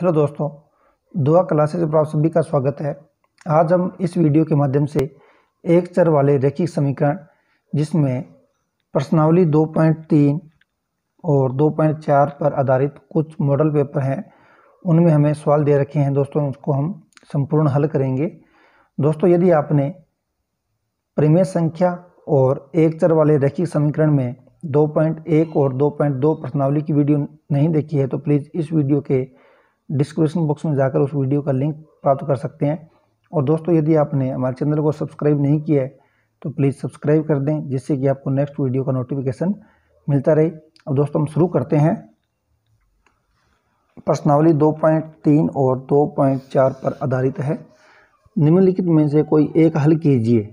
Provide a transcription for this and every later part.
hello दोस्तों दुआ classes पर आप सभी का स्वागत है आज हम इस वीडियो के माध्यम से एक चर वाले रैखिक समीकरण जिसमें प्रश्नावली 2.3 और 2.4 पर आधारित कुछ मॉडल पेपर हैं उनमें हमें सवाल दे रखे हैं दोस्तों उसको हम संपूर्ण हल करेंगे दोस्तों यदि आपने परिमेय संख्या और एक चर वाले रैखिक समीकरण में 2.1 और 2.2 प्रश्नावली की वीडियो नहीं देखी है तो प्लीज़ इस वीडियो के डिस्क्रिप्शन बॉक्स में जाकर उस वीडियो का लिंक प्राप्त कर सकते हैं और दोस्तों यदि आपने हमारे चैनल को सब्सक्राइब नहीं किया है तो प्लीज़ सब्सक्राइब कर दें जिससे कि आपको नेक्स्ट वीडियो का नोटिफिकेशन मिलता रहे अब दोस्तों हम शुरू करते हैं प्रश्नावली 2.3 और 2.4 पर आधारित है निम्नलिखित में से कोई एक हल कीजिए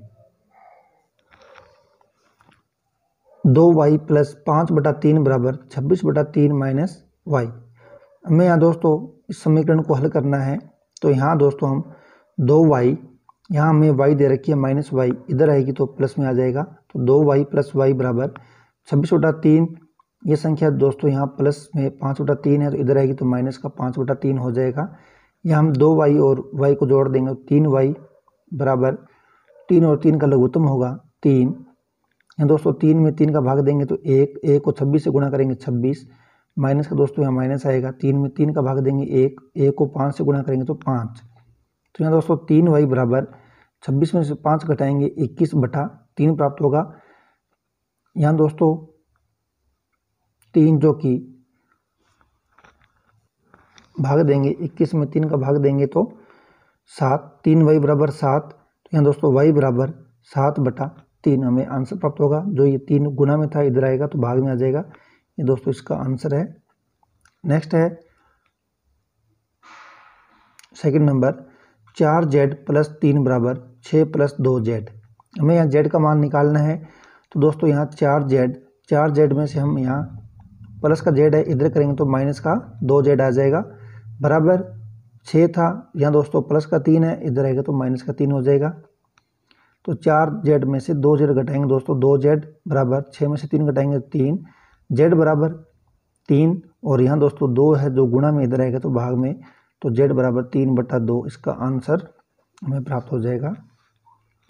दो वाई प्लस पाँच बटा तीन बराबर छब्बीस बटा तीन माइनस वाई हमें यहाँ दोस्तों इस समीकरण को हल करना है तो यहाँ दोस्तों हम दो वाई यहाँ हमें वाई दे रखी है माइनस वाई इधर आएगी तो प्लस में आ जाएगा तो दो वाई प्लस वाई बराबर छब्बीस बटा तीन ये संख्या दोस्तों यहाँ प्लस में पाँच वोटा तीन है तो इधर आएगी तो माइनस का पाँच बटा तीन हो जाएगा या हम दो वाई और वाई को जोड़ देंगे तो तीन वाई बराबर तीन और तीन का लघुत्तम होगा तीन यहाँ दोस्तों तीन में तीन का भाग देंगे तो एक एक को छब्बीस से गुणा करेंगे छब्बीस माइनस का दोस्तों यहाँ माइनस आएगा तीन में तीन का भाग देंगे एक एक को पाँच से गुणा करेंगे तो पाँच तो यहाँ दोस्तों तीन वाई बराबर छब्बीस में से पाँच घटाएंगे इक्कीस बटा तीन प्राप्त होगा यहाँ दोस्तों तीन जो कि भाग देंगे इक्कीस में तीन का भाग देंगे तो सात तीन वाई बराबर सात तो यहाँ दोस्तों वाई बराबर सात बटा तीन हमें आंसर प्राप्त होगा जो ये तीन गुना में था इधर आएगा तो भाग में आ जाएगा ये दोस्तों इसका आंसर है नेक्स्ट है सेकंड नंबर चार जेड प्लस तीन बराबर छः प्लस दो जेड हमें यहाँ जेड का मान निकालना है तो दोस्तों यहाँ चार जेड चार जेड में से हम यहाँ प्लस का जेड है इधर करेंगे तो माइनस का दो जेड आ जाएगा बराबर छः था यहाँ दोस्तों प्लस का तीन है इधर आएगा तो माइनस का तीन हो जाएगा तो चार जेड में से दो जेड घटाएंगे दोस्तों दो जेड बराबर छः में से तीन घटाएंगे तो तीन जेड बराबर तीन और यहाँ दोस्तों दो है जो गुणा में इधर आएगा तो भाग में तो जेड बराबर तीन बटा दो इसका आंसर हमें प्राप्त हो जाएगा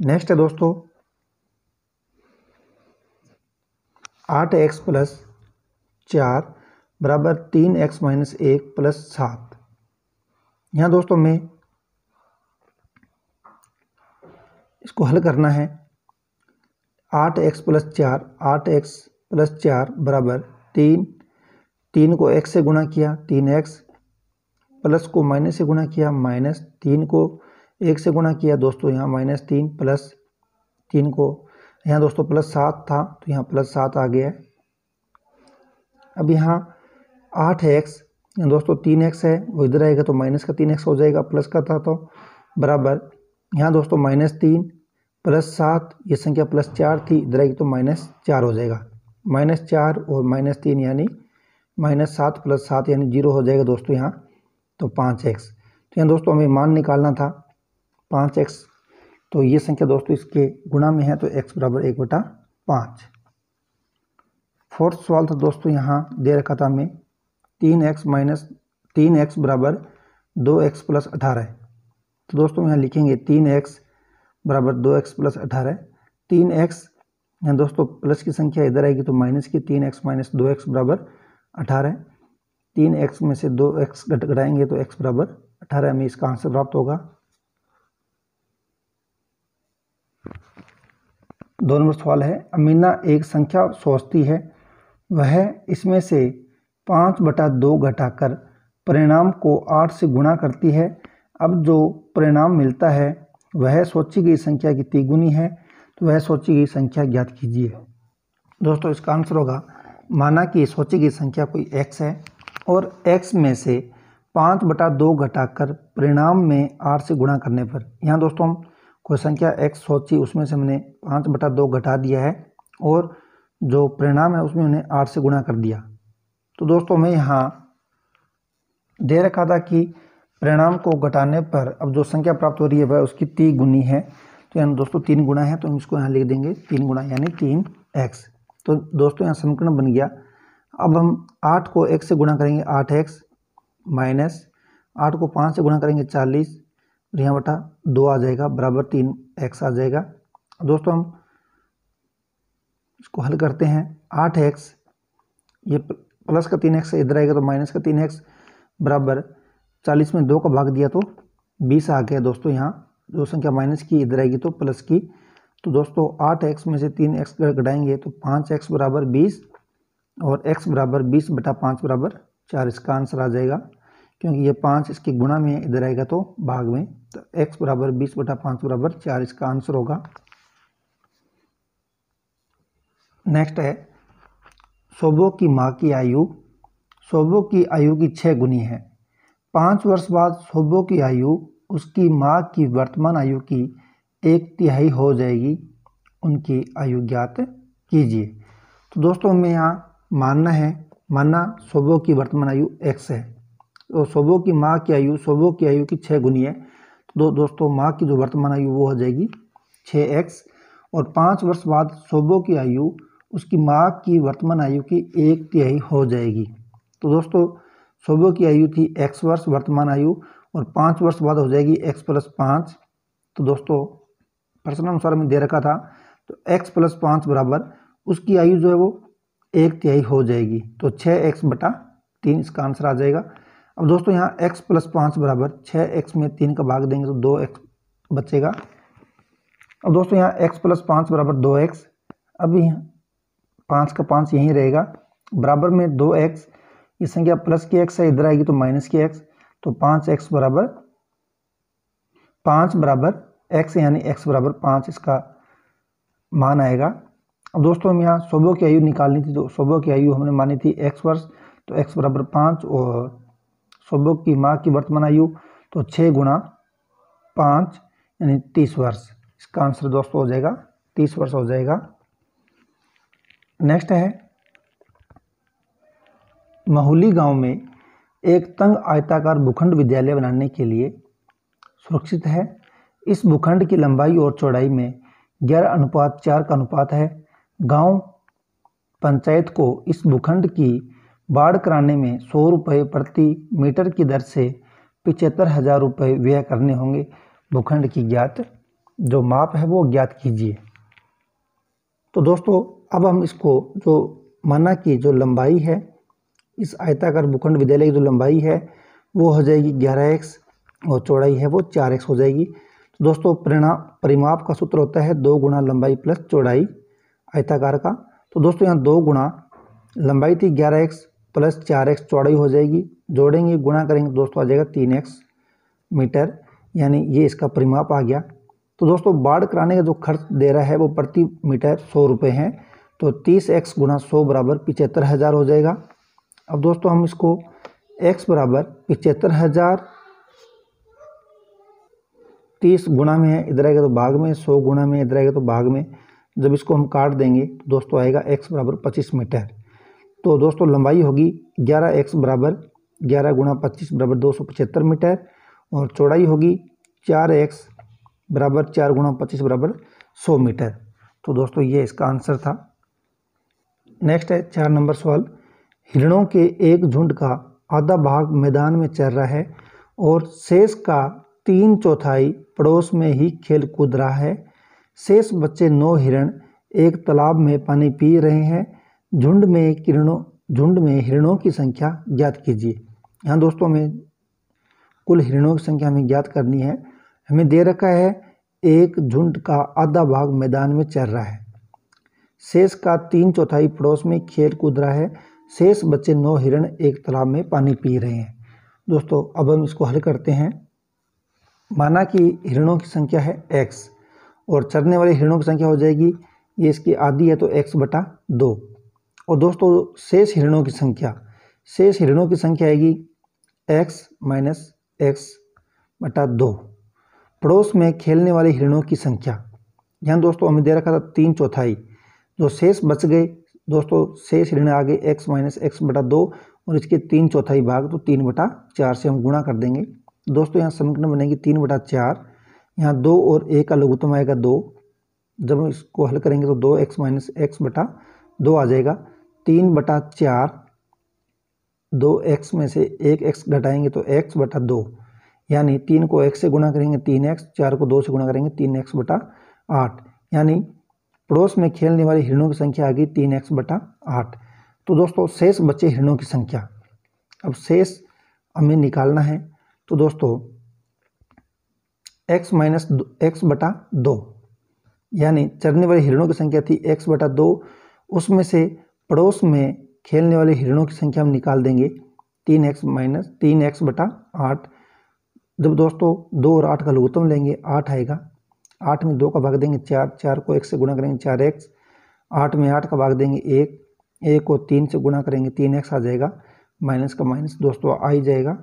नेक्स्ट है दोस्तों आठ एक्स प्लस चार बराबर तीन एक्स माइनस एक प्लस सात यहाँ दोस्तों में इसको हल करना है आठ एक्स प्लस चार आठ एक्स प्लस चार बराबर तीन तीन को एक्स से गुणा किया तीन एक्स प्लस को माइनस से गुणा किया माइनस तीन को एक से गुणा किया दोस्तों यहाँ माइनस तीन प्लस तीन को यहाँ दोस्तों प्लस सात था तो यहाँ प्लस सात आ गया अब यहाँ आठ एक्स एक्स दोस्तों तीन एक्स है वो इधर आएगा तो माइनस का तीन एक्स हो जाएगा प्लस का था तो बराबर यहाँ दोस्तों माइनस तीन प्लस सात ये संख्या प्लस चार थी इधर आएगी तो माइनस चार हो जाएगा माइनस चार और माइनस तीन यानी माइनस सात प्लस सात यानी जीरो हो जाएगा दोस्तों यहाँ तो पाँच एक्स तो यहाँ दोस्तों हमें मान निकालना था पाँच एक्स तो ये संख्या दोस्तों इसके गुणा में है तो एक्स बराबर एक बटा पाँच फोर्थ सवाल था दोस्तों यहाँ दे रखा था हमें तीन एक्स माइनस तीन एक्स बराबर दो एक्स प्लस अठारह तो दोस्तों यहाँ लिखेंगे तीन एक्स बराबर दो एक्स प्लस अठारह तीन एक्स यहाँ दोस्तों प्लस की संख्या इधर आएगी तो माइनस की तीन एक्स माइनस दो एक्स बराबर अठारह तीन एक्स में से दो एक्स घट घटाएंगे तो एक्स बराबर अठारह हमें इसका आंसर प्राप्त होगा दो नंबर सवाल है अमीना एक संख्या सोचती है वह इसमें से पाँच बटा दो घटाकर परिणाम को आठ से गुणा करती है अब जो परिणाम मिलता है वह सोची गई संख्या की तिगुनी है तो वह सोची गई संख्या ज्ञात कीजिए दोस्तों इसका आंसर होगा माना कि सोची गई संख्या कोई एक्स है और एक्स में से पाँच बटा दो घटाकर परिणाम में आठ से गुणा करने पर यहाँ दोस्तों हम कोई संख्या एक्स सोची उसमें से हमने पाँच बटा दो घटा दिया है और जो परिणाम है उसमें उन्हें आठ से गुणा कर दिया तो दोस्तों मैं यहाँ दे रखा था कि परिणाम को घटाने पर अब जो संख्या प्राप्त हो रही है वह उसकी ती गुनी है तो यानी दोस्तों तीन गुणा है तो हम इसको यहाँ लिख देंगे तीन गुणा यानी तीन एक्स तो दोस्तों यहाँ समीकरण बन गया अब हम आठ को एक से गुणा करेंगे आठ एक्स माइनस आठ को पाँच से गुणा करेंगे चालीस और यहाँ बटा दो आ जाएगा बराबर तीन एक्स आ जाएगा दोस्तों हम इसको हल करते हैं आठ एक्स ये प्लस का तीन एक्स इधर आएगा तो माइनस का तीन एक्स बराबर चालीस में दो का भाग दिया तो बीस आ गया दोस्तों यहाँ जो संख्या माइनस की इधर आएगी तो प्लस की तो दोस्तों आठ एक्स में से तीन एक्स घटाएंगे तो पाँच एक्स बराबर बीस और एक्स बराबर बीस बटा पाँच बराबर चार इसका आंसर आ जाएगा क्योंकि ये पाँच इसके गुणा में इधर आएगा तो भाग में तो एक्स बराबर बीस बटा पाँच बराबर चार इसका आंसर होगा नेक्स्ट है सोबो की माँ की आयु सोबो की आयु की छः गुनी है पाँच वर्ष बाद सोबो की आयु उसकी माँ की वर्तमान आयु की एक तिहाई हो जाएगी उनकी आयु ज्ञात कीजिए तो दोस्तों हमें यहाँ मानना है माना शोभो की वर्तमान आयु एक्स है तो शोभो की माँ की आयु शोभो की आयु की छः गुनी है तो दो, दोस्तों माँ की जो वर्तमान आयु वो हो जाएगी छः एक्स और पाँच वर्ष बाद शोभो की आयु उसकी माँ की वर्तमान आयु की एक तिहाई हो जाएगी तो दोस्तों शोभो की आयु थी एक्स वर्ष वर्तमान आयु और पाँच वर्ष बाद हो जाएगी एक्स प्लस पाँच तो दोस्तों प्रश्न अनुसार में दे रखा था तो एक्स प्लस पाँच बराबर उसकी आयु जो है वो एक तिहाई हो जाएगी तो छः एक्स बटा तीन इसका आंसर आ जाएगा अब दोस्तों यहाँ एक्स प्लस पाँच बराबर छः एक्स में तीन का भाग देंगे तो दो एक्स बचेगा अब दोस्तों यहाँ एक्स प्लस पाँच बराबर दो एक्स अब यहाँ पाँच का पाँच यहीं रहेगा बराबर में दो एक्स ये संख्या प्लस की एक्स है इधर आएगी तो माइनस की एक्स तो पाँच एक्स बराबर पाँच बराबर एक्स यानी एक्स बराबर पाँच इसका मान आएगा अब दोस्तों हम यहाँ सोबो की आयु निकालनी थी तो सोबो की आयु हमने मानी थी एक्स वर्ष तो एक्स बराबर पाँच और सोबो की माँ की वर्तमान आयु तो छः गुणा पाँच यानी तीस वर्ष इसका आंसर दोस्तों हो जाएगा तीस वर्ष हो जाएगा नेक्स्ट है महुली गांव में एक तंग आयताकार भूखंड विद्यालय बनाने के लिए सुरक्षित है इस भूखंड की लंबाई और चौड़ाई में ग्यारह अनुपात चार का अनुपात है गांव पंचायत को इस भूखंड की बाढ़ कराने में सौ रुपये प्रति मीटर की दर से पिचहत्तर हज़ार रुपये व्यय करने होंगे भूखंड की ज्ञात जो माप है वो ज्ञात कीजिए तो दोस्तों अब हम इसको जो माना की जो लंबाई है इस आयताकार भूखंड विद्यालय की जो लंबाई है वो हो जाएगी ग्यारह एक्स और चौड़ाई है वो चार एक्स हो जाएगी तो दोस्तों परिणाम परिमाप का सूत्र होता है दो गुणा लंबाई प्लस चौड़ाई आयताकार का तो दोस्तों यहाँ दो गुणा लंबाई थी ग्यारह एक्स प्लस चार एक्स चौड़ाई हो जाएगी जोड़ेंगे गुणा करेंगे तो दोस्तों आ जाएगा तीन एक्स मीटर यानी ये इसका परिमाप आ गया तो दोस्तों बाढ़ कराने का जो खर्च दे रहा है वो प्रति मीटर सौ रुपये हैं तो तीस एक्स गुणा सौ बराबर पिचहत्तर हज़ार हो जाएगा अब दोस्तों हम इसको x बराबर पिचहत्तर हज़ार तीस गुणा में है इधर आएगा तो भाग में सौ गुणा में इधर आएगा तो भाग में जब इसको हम काट देंगे तो दोस्तों आएगा x बराबर पच्चीस मीटर तो दोस्तों लंबाई होगी ग्यारह एक्स बराबर ग्यारह गुणा पच्चीस बराबर दो सौ पचहत्तर मीटर और चौड़ाई होगी चार एक्स बराबर चार गुणा पच्चीस बराबर सौ मीटर तो दोस्तों ये इसका आंसर था नेक्स्ट है चार नंबर सवाल हिरणों के एक झुंड का आधा भाग मैदान में चर रहा है और शेष का तीन चौथाई पड़ोस में ही खेल कूद रहा है शेष बच्चे नौ हिरण एक तालाब में पानी पी रहे हैं झुंड में किरणों झुंड में हिरणों की संख्या ज्ञात कीजिए यहाँ दोस्तों हमें कुल हिरणों की संख्या हमें ज्ञात करनी है हमें दे रखा है एक झुंड का आधा भाग मैदान में चर रहा है शेष का तीन चौथाई पड़ोस में खेल कूद रहा है शेष बच्चे नौ हिरण एक तालाब में पानी पी रहे हैं दोस्तों अब हम इसको हल करते हैं माना कि हिरणों की संख्या है एक्स और चरने वाले हिरणों की संख्या हो जाएगी ये इसकी आदि है तो एक्स बटा दो और दोस्तों शेष हिरणों की संख्या शेष हिरणों की संख्या आएगी एक्स माइनस एक्स बटा दो पड़ोस में खेलने वाले हिरणों की संख्या यहाँ दोस्तों हमें दे रखा था तीन चौथाई जो शेष बच गए दोस्तों शेष ऋण आगे एक्स माइनस एक्स बटा दो और इसके तीन चौथाई भाग तो तीन बटा चार से हम गुणा कर देंगे दोस्तों यहाँ समीकरण बनेगी तीन बटा चार यहाँ दो और एक का लघुत्तम आएगा दो जब हम इसको हल करेंगे तो दो एक्स माइनस एक्स बटा दो आ जाएगा तीन बटा चार दो एक्स में से एक एक्स घटाएंगे तो एक्स बटा दो यानी तीन को एक्स से गुणा करेंगे तीन एक्स चार को दो से गुणा करेंगे तीन एक्स बटा आठ यानी पड़ोस में खेलने वाले हिरणों की संख्या आ गई तीन एक्स बटा आठ तो दोस्तों शेष बचे हिरणों की संख्या अब शेष हमें निकालना है तो दोस्तों एक्स माइनस एक्स बटा दो यानी चरने वाले हिरणों की संख्या थी एक्स बटा दो उसमें से पड़ोस में खेलने वाले हिरणों की संख्या हम निकाल देंगे तीन एक्स माइनस तीन एक्स बटा आठ जब दोस्तों दो और आठ का लघुत्तम लेंगे आठ आएगा आठ में दो का भाग देंगे चार चार को एक से गुणा करेंगे चार एक्स आठ में आठ का भाग देंगे एक एक को तीन से गुणा करेंगे तीन एक्स आ जाएगा माइनस का माइनस दोस्तों आ ही जाएगा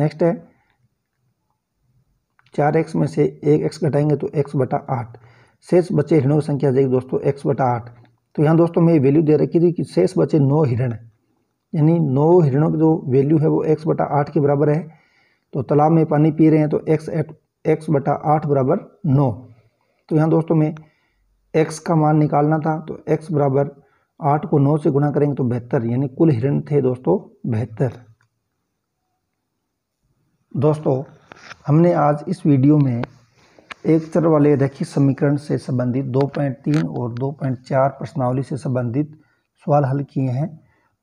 नेक्स्ट है चार एक्स में से एक एक्स घटाएंगे तो एक्स बटा आठ शेष बचे हिरणों की संख्या आ जाएगी दोस्तों एक्स बटा आठ तो यहाँ दोस्तों मैं वैल्यू दे रखी थी कि शेष बचे नौ हिरण यानी नौ हिरणों की जो वैल्यू है वो एक्स बटा आठ के बराबर है तो तालाब में पानी पी रहे हैं तो एक्स एट एक्स बटा आठ बराबर नौ तो यहाँ दोस्तों में एक्स का मान निकालना था तो एक्स बराबर आठ को नौ से गुणा करेंगे तो बेहतर यानी कुल हिरण थे दोस्तों बेहतर दोस्तों हमने आज इस वीडियो में एक चर वाले रैखिक समीकरण से संबंधित 2.3 और 2.4 प्रश्नावली से संबंधित सवाल हल किए हैं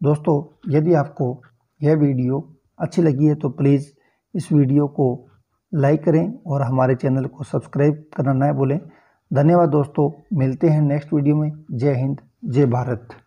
दोस्तों यदि आपको यह वीडियो अच्छी लगी है तो प्लीज़ इस वीडियो को लाइक करें और हमारे चैनल को सब्सक्राइब करना न भूलें धन्यवाद दोस्तों मिलते हैं नेक्स्ट वीडियो में जय हिंद जय भारत